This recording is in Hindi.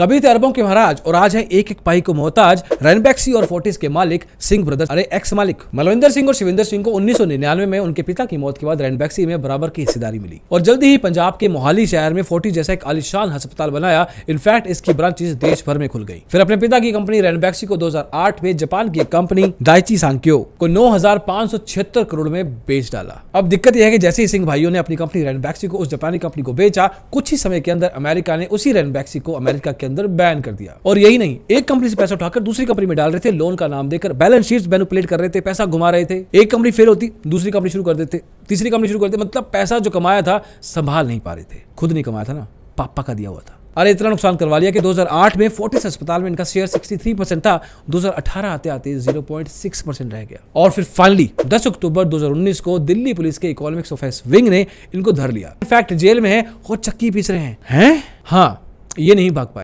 कभी थे अरबों के महाराज और आज है एक एक पाई को मोहताज रनबैक्सी और फोर्टिस के मालिक सिंह ब्रदर्स अरे एक्स मालिक मलविंदर सिंह और शिविंदर सिंह को उन्नीस में उनके पिता की मौत के बाद रनबैक्सी में बराबर की हिस्सेदारी मिली और जल्दी ही पंजाब के मोहाली शहर में फोर्टिस जैसा एक आलिशान अस्पताल बनाया इनफैक्ट इसकी ब्रांचेस देश भर में खुल गई फिर अपने पिता की कंपनी रनबैक्सी को दो में जापान की कंपनी डाइची सांक्यो को नौ करोड़ में बेच डाला अब दिक्कत यह है कि जैसे ही सिंह भाइयों ने अपनी कंपनी रनबैक्सी को उस जापानी कंपनी को बेचा कुछ ही समय के अंदर अमेरिका ने उसी रनबैक्सी को अमेरिका के अंदर बैन कर दिया और यही नहीं एक कंपनी से पैसा उठाकर दूसरी कंपनी में डाल रहे थे लोन का नाम देकर बैलेंस शीट मैनुपुलेट कर रहे थे पैसा घुमा रहे थे एक कंपनी फेल होती दूसरी कंपनी शुरू कर देते तीसरी कंपनी शुरू कर देते मतलब पैसा जो कमाया था संभाल नहीं पा रहे थे खुद नहीं कमाया था ना पापा का दिया हुआ था अरे इतना नुकसान करवा लिया कि 2008 में फोर्टिस अस्पताल में इनका शेयर 63 परसेंट था 2018 आते आते 0.6 परसेंट रह गया और फिर फाइनली 10 अक्टूबर 2019 को दिल्ली पुलिस के इकोनॉमिक्स ऑफेंस विंग ने इनको धर लिया इनफैक्ट जेल में है और चक्की पीस रहे हैं हैं हाँ ये नहीं भाग पाए